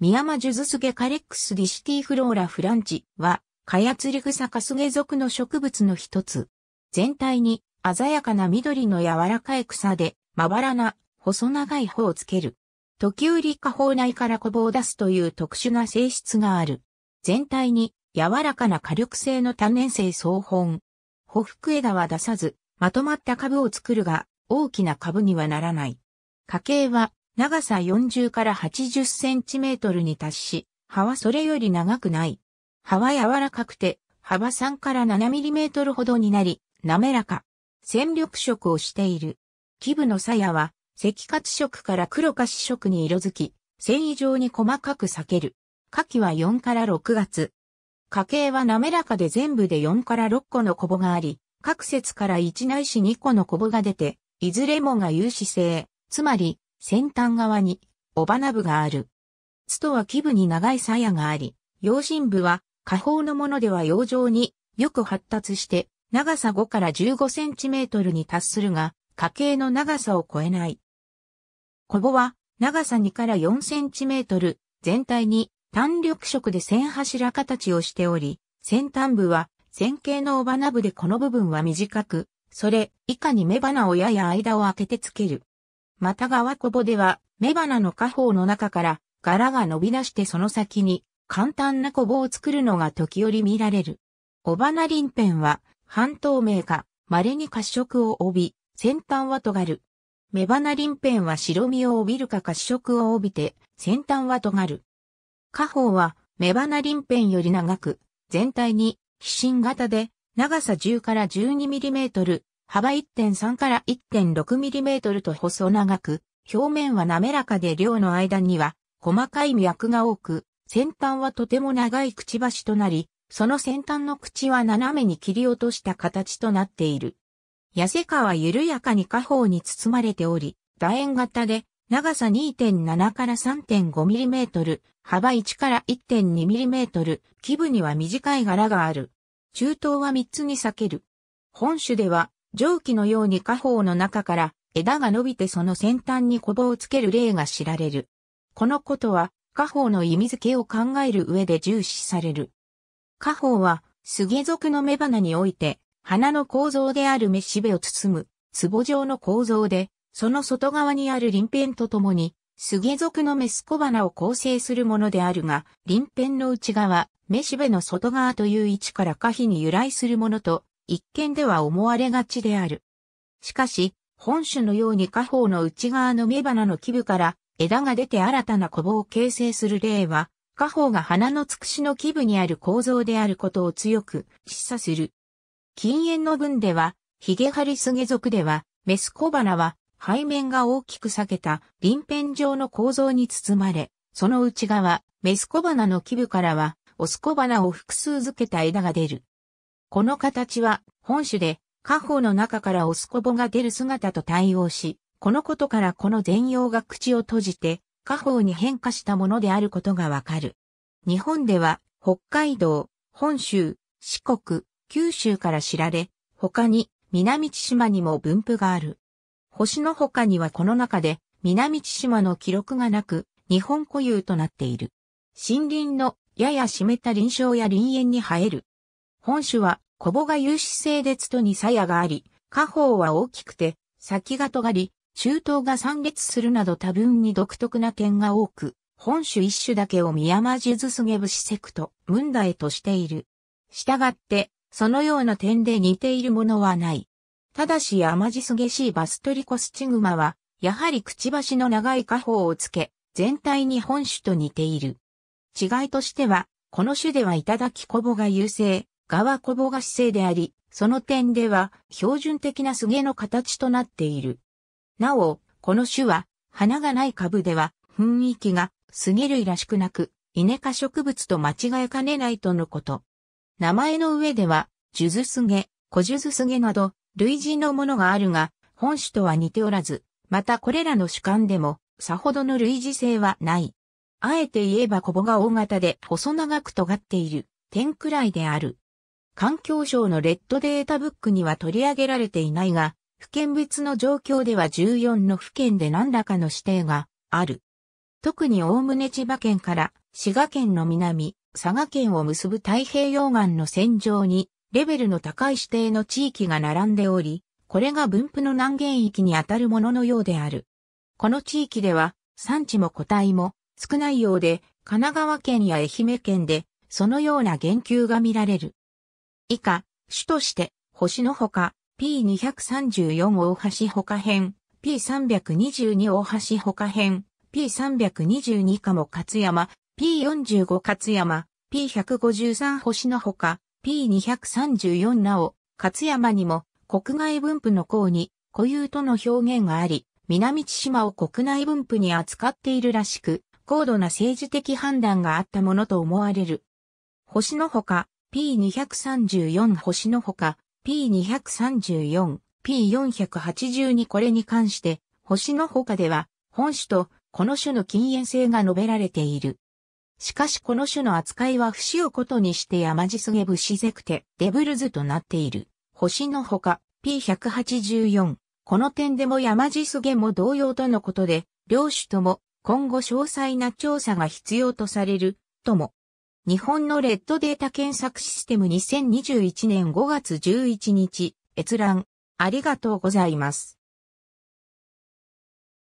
ミヤマジュズスゲカレックスディシティフローラフランチは、カヤツリグサカスゲ属の植物の一つ。全体に鮮やかな緑の柔らかい草で、まばらな細長い穂をつける。時折下方内からこぼを出すという特殊な性質がある。全体に柔らかな火力性の多年性草本。穂福枝は出さず、まとまった株を作るが、大きな株にはならない。家系は長さ40から80センチメートルに達し、葉はそれより長くない。葉は柔らかくて、幅3から7ミリメートルほどになり、滑らか。戦力色をしている。基部の鞘は、赤褐色から黒褐色に色づき、繊維状に細かく裂ける。夏季は4から6月。家系は滑らかで全部で4から6個のコボがあり、各節から1ないし2個のコボが出て、いずれもが有刺性、つまり先端側に、尾花部がある。スとは基部に長い鞘があり、用心部は、下方のものでは洋上によく発達して、長さ5から15センチメートルに達するが、家計の長さを超えない。コボは、長さ2から4センチメートル、全体に単緑色で線柱形をしており、先端部は線形の雄花部でこの部分は短く、それ以下に雌花をやや間を空けてつける。また側こぼでは、雌花の花苞の中から柄が伸び出してその先に簡単なこぼを作るのが時折見られる。尾花鱗片は半透明か、稀に褐色を帯び、先端は尖る。雌花鱗片は白身を帯びるか褐色を帯びて、先端は尖る。花苞は雌花鱗片より長く、全体に、皮心型で、長さ10から12ミリメートル、幅1.3から1.6ミリメートルと細長く、表面は滑らかで量の間には細かい脈が多く、先端はとても長いくちばしとなり、その先端の口は斜めに切り落とした形となっている。痩せかは緩やかに下方に包まれており、楕円型で長さ2.7から3.5ミリメートル、幅1から1.2ミリメートル、基部には短い柄がある。中東は3つに裂ける。本種では蒸気のように花宝の中から枝が伸びてその先端にこぼをつける例が知られる。このことは、花宝の意味付けを考える上で重視される。花宝は、杉属の雌花において、花の構造である雌しべを包む、壺状の構造で、その外側にある鱗片とともに、杉属のメス小花を構成するものであるが、鱗片の内側、雌しべの外側という位置から花皮に由来するものと一見では思われがちである。しかし、本種のように下方の内側の雌花の基部から枝が出て新たな小棒を形成する例は、下方が花のつくしの基部にある構造であることを強く示唆する。禁煙の文では、ヒゲハリスゲ属では、メス小花は背面が大きく裂けた臨辺状の構造に包まれ、その内側、メス小花の基部からは、オス小花を複数付けた枝が出る。この形は、本種で、家宝の中からオスコボが出る姿と対応し、このことからこの全容が口を閉じて、家宝に変化したものであることがわかる。日本では、北海道、本州、四国、九州から知られ、他に、南千島にも分布がある。星の他にはこの中で、南千島の記録がなく、日本固有となっている。森林のやや湿った林床や林園に生える。本種は小ボが有志性でとに鞘があり、下方は大きくて、先が尖り、中東が散列するなど多分に独特な点が多く、本種一種だけを宮間ジュズスゲブシセクト、ムンダエとしている。したがって、そのような点で似ているものはない。ただし甘じすげしいバストリコスチグマは、やはりくちばしの長い下方をつけ、全体に本種と似ている。違いとしては、この種ではいただきコボが優勢、はこぼが姿勢であり、その点では標準的な菅の形となっている。なお、この種は、花がない株では、雰囲気が菅類らしくなく、イネ科植物と間違えかねないとのこと。名前の上では、数珠すげ、小数珠すげなど、類似のものがあるが、本種とは似ておらず、またこれらの主観でも、さほどの類似性はない。あえて言えばコボが大型で細長く尖っている、点くらいである。環境省のレッドデータブックには取り上げられていないが、府県別の状況では14の府県で何らかの指定がある。特に大胸ね千葉県から滋賀県の南、佐賀県を結ぶ太平洋岸の線上にレベルの高い指定の地域が並んでおり、これが分布の南限域にあたるもののようである。この地域では産地も個体も少ないようで、神奈川県や愛媛県でそのような言及が見られる。以下、主として、星のほか、P234 大橋ほか編、P322 大橋ほか編、P322 かも勝山、P45 勝山、P153 星のほか、P234 なお、勝山にも、国外分布の項に、固有との表現があり、南千島を国内分布に扱っているらしく、高度な政治的判断があったものと思われる。星のほか、P234 星のほか、P234、P482 これに関して、星のほかでは、本種とこの種の禁煙性が述べられている。しかしこの種の扱いは節をことにして山地すげぶしぜくてデブルズとなっている。星のほか P184。この点でも山地すげも同様とのことで、両種とも今後詳細な調査が必要とされる、とも日本のレッドデータ検索システム2021年5月11日、閲覧、ありがとうございます。